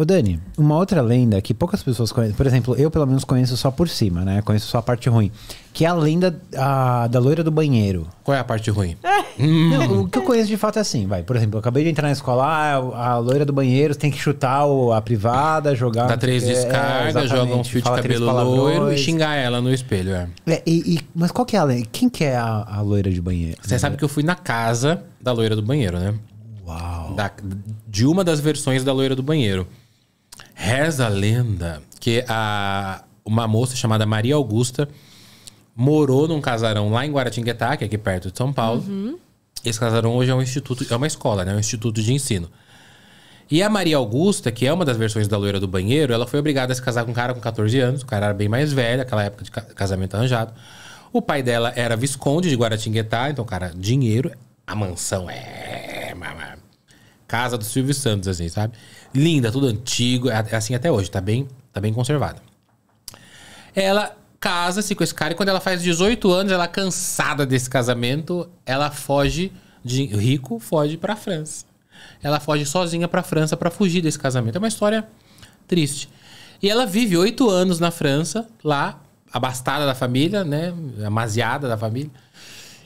Ô Dani, uma outra lenda que poucas pessoas conhecem, por exemplo, eu pelo menos conheço só por cima, né? Conheço só a parte ruim. Que é a lenda a, da loira do banheiro. Qual é a parte ruim? É. Hum. Não, o que eu conheço de fato é assim, vai. Por exemplo, eu acabei de entrar na escola, ah, a, loira do banheiro tem que chutar o, a privada, jogar. Dá três descargas, é, joga um fio de cabelo loiro e xingar ela no espelho, é. é e, e, mas qual que é a lenda? Quem que é a, a loira de banheiro? Você sabe que eu fui na casa da loira do banheiro, né? Uau. Da, de uma das versões da loira do banheiro. Reza a lenda que a, uma moça chamada Maria Augusta morou num casarão lá em Guaratinguetá, que é aqui perto de São Paulo. Uhum. Esse casarão hoje é um instituto, é uma escola, né? É um instituto de ensino. E a Maria Augusta, que é uma das versões da loira do banheiro, ela foi obrigada a se casar com um cara com 14 anos. O cara era bem mais velho, aquela época de casamento arranjado. O pai dela era visconde de Guaratinguetá, então, cara, dinheiro. A mansão é casa do Silvio Santos, assim, sabe? Linda, tudo antigo, é, é assim até hoje, tá bem, tá bem conservada. Ela casa-se com esse cara e quando ela faz 18 anos, ela cansada desse casamento, ela foge de rico, foge para França. Ela foge sozinha para França para fugir desse casamento. É uma história triste. E ela vive oito anos na França, lá, abastada da família, né? Amaziada da família.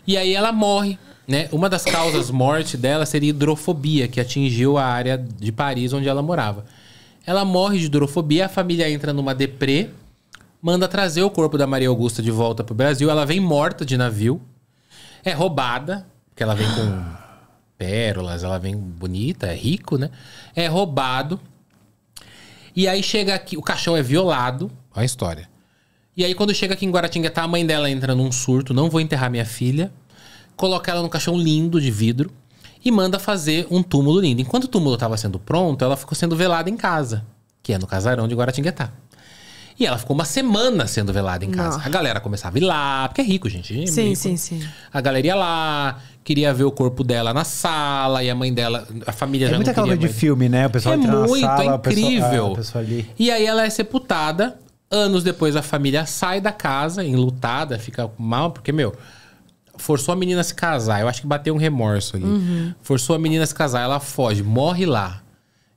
E aí ela morre né? Uma das causas morte dela seria hidrofobia, que atingiu a área de Paris onde ela morava. Ela morre de hidrofobia, a família entra numa deprê, manda trazer o corpo da Maria Augusta de volta pro Brasil. Ela vem morta de navio, é roubada, porque ela vem com pérolas, ela vem bonita, é rico, né? É roubado. E aí chega aqui, o caixão é violado. Olha a história. E aí, quando chega aqui em Guaratinguetá, a mãe dela entra num surto: não vou enterrar minha filha coloca ela num caixão lindo de vidro e manda fazer um túmulo lindo. Enquanto o túmulo estava sendo pronto, ela ficou sendo velada em casa, que é no casarão de Guaratinguetá. E ela ficou uma semana sendo velada em casa. Não. A galera começava a ir lá, porque é rico, gente. É sim, rico. sim, sim. A galera ia lá, queria ver o corpo dela na sala, e a mãe dela, a família é já muito não queria. de filme, né? O pessoal é muito, é sala, é incrível. O pessoal, ah, e aí ela é sepultada. Anos depois a família sai da casa, enlutada, fica mal, porque, meu, forçou a menina a se casar. Eu acho que bateu um remorso ali. Uhum. Forçou a menina a se casar, ela foge, morre lá.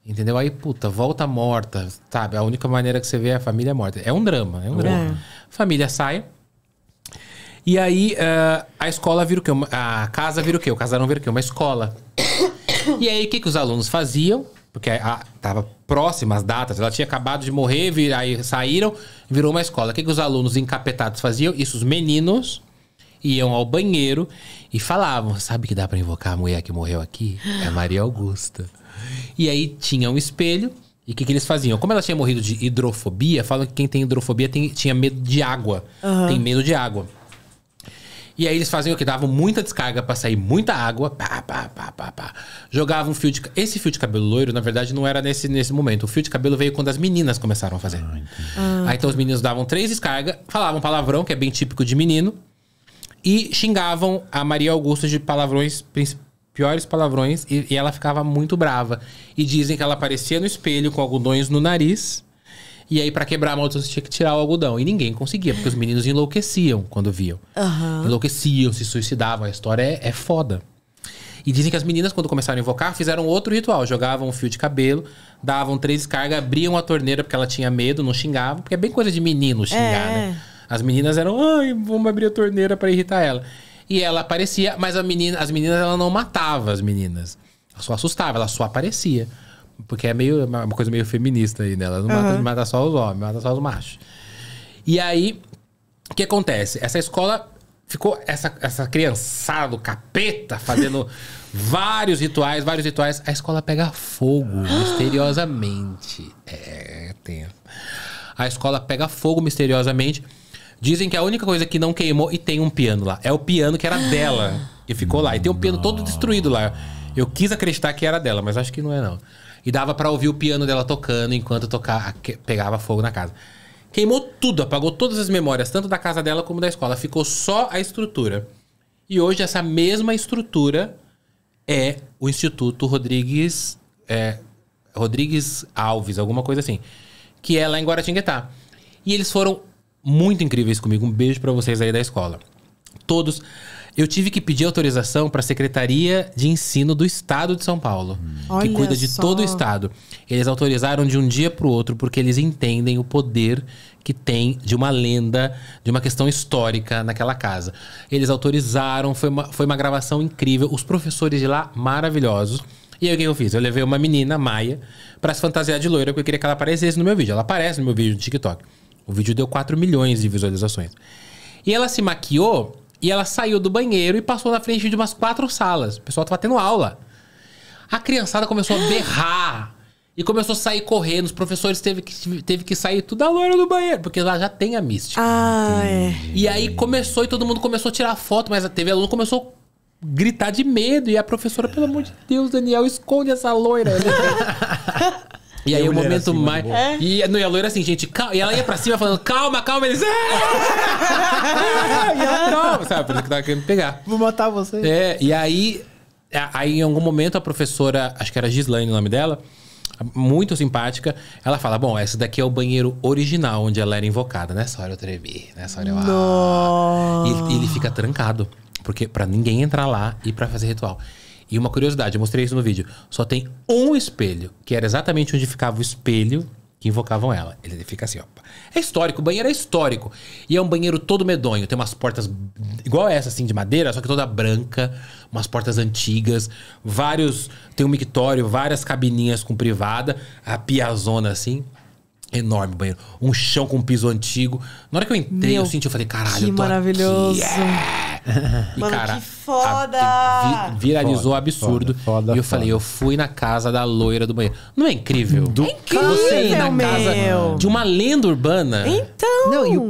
Entendeu? Aí, puta, volta morta, sabe? A única maneira que você vê é a família morta. É um drama, é um drama. É. Família sai. E aí, uh, a escola vira o quê? A casa vira o quê? O casarão vira o quê? Uma escola. E aí, o que, que os alunos faziam? Porque a, tava próximas datas, ela tinha acabado de morrer, vir, aí saíram, virou uma escola. O que, que os alunos encapetados faziam? Isso, os meninos iam ao banheiro e falavam: Sabe que dá para invocar a mulher que morreu aqui? É Maria Augusta. E aí tinha um espelho. E o que, que, eles faziam? Como ela tinha morrido de hidrofobia, falam que quem tem hidrofobia tem, tinha medo de água. Uhum. Tem medo de água. E aí eles faziam o que? Davam muita descarga para sair muita água. Pá, pá, pá, pá, pá. Jogavam um fio de... Esse fio de cabelo loiro, na verdade, não era nesse, nesse momento. O fio de cabelo veio quando as meninas começaram a fazer. Ah, ah. aí então os meninos davam três descargas, falavam palavrão, que é bem típico de menino. E xingavam a Maria Augusta de palavrões, piores palavrões, e, e ela ficava muito brava. E dizem que ela aparecia no espelho com algodões no nariz. E aí, para quebrar a maldição, você tinha que tirar o algodão. E ninguém conseguia, porque os meninos enlouqueciam quando viam. Uhum. Enlouqueciam, se suicidavam. A história é, é foda. E dizem que as meninas, quando começaram a invocar, fizeram outro ritual. Jogavam um fio de cabelo, davam três cargas, abriam a torneira porque ela tinha medo, não xingavam. Porque é bem coisa de menino xingar, é. né? As meninas eram, ai, vamos abrir a torneira para irritar ela. E ela aparecia, mas menina, as meninas ela não matava as meninas. Ela só assustava, ela só aparecia. Porque é meio é uma coisa meio feminista aí, né? Ela não uhum. mata, mata só os homens, mata só os machos. E aí, o que acontece? Essa escola ficou essa, essa criançada do capeta fazendo vários rituais, vários rituais. A escola pega fogo, misteriosamente. É, tem. A escola pega fogo misteriosamente. Dizem que a única coisa que não queimou e tem um piano lá. É o piano que era dela e ficou lá. E tem um piano todo destruído lá. Eu quis acreditar que era dela, mas acho que não é não. E dava para ouvir o piano dela tocando enquanto tocava, pegava fogo na casa. Queimou tudo, apagou todas as memórias, tanto da casa dela como da escola. Ficou só a estrutura. E hoje essa mesma estrutura é o Instituto Rodrigues é, Rodrigues Alves, alguma coisa assim, que é lá em Guaratinguetá. E eles foram muito incríveis comigo. Um beijo para vocês aí da escola. Todos. Eu tive que pedir autorização para a Secretaria de Ensino do Estado de São Paulo, hum. que cuida de só. todo o estado. Eles autorizaram de um dia para o outro porque eles entendem o poder que tem de uma lenda, de uma questão histórica naquela casa. Eles autorizaram, foi uma, foi uma gravação incrível, os professores de lá maravilhosos. E aí o que eu fiz? Eu levei uma menina, Maia, para se fantasiar de loira porque eu queria que ela aparecesse no meu vídeo. Ela aparece no meu vídeo do TikTok. O vídeo deu 4 milhões de visualizações. E ela se maquiou e ela saiu do banheiro e passou na frente de umas quatro salas. O pessoal tava tendo aula. A criançada começou a berrar. E começou a sair correndo. Os professores teve que, teve que sair tudo a loira do banheiro. Porque lá já tem a mística. Ah, é. E aí começou e todo mundo começou a tirar foto. Mas a TV aluno começou a gritar de medo. E a professora, pelo amor de Deus, Daniel, esconde essa loira. E, aí o momento assim, mais. É. E, não, e a loira assim, gente, calma. E ela ia pra cima falando, calma, calma. Eles. É! e ela, calma, sabe? Por isso que tava querendo pegar. Vou matar você. É, e aí, aí em algum momento a professora, acho que era Gislaine o nome dela, muito simpática, ela fala: Bom, esse daqui é o banheiro original onde ela era invocada. Né? Nessa hora eu tremi, nessa hora eu. Ah. E ele, ele fica trancado, porque para ninguém entrar lá e para fazer ritual. E uma curiosidade, eu mostrei isso no vídeo. Só tem um espelho, que era exatamente onde ficava o espelho que invocavam ela. Ele fica assim, ó. É histórico, o banheiro é histórico. E é um banheiro todo medonho. Tem umas portas igual essa, assim, de madeira, só que toda branca. Umas portas antigas. Vários... Tem um mictório, várias cabininhas com privada. A piazona, assim. Enorme banheiro. Um chão com piso antigo. Na hora que eu entrei, Meu, eu senti, eu falei, caralho, que eu tô maravilhoso. Aqui. Yeah! Mano, cara, que foda! A, vi, viralizou foda, absurdo. Foda, foda, e eu falei, eu fui na casa da loira do banheiro. Não é incrível? Do é incrível, Você ir na casa meu. de uma lenda urbana. Então. Não, e o,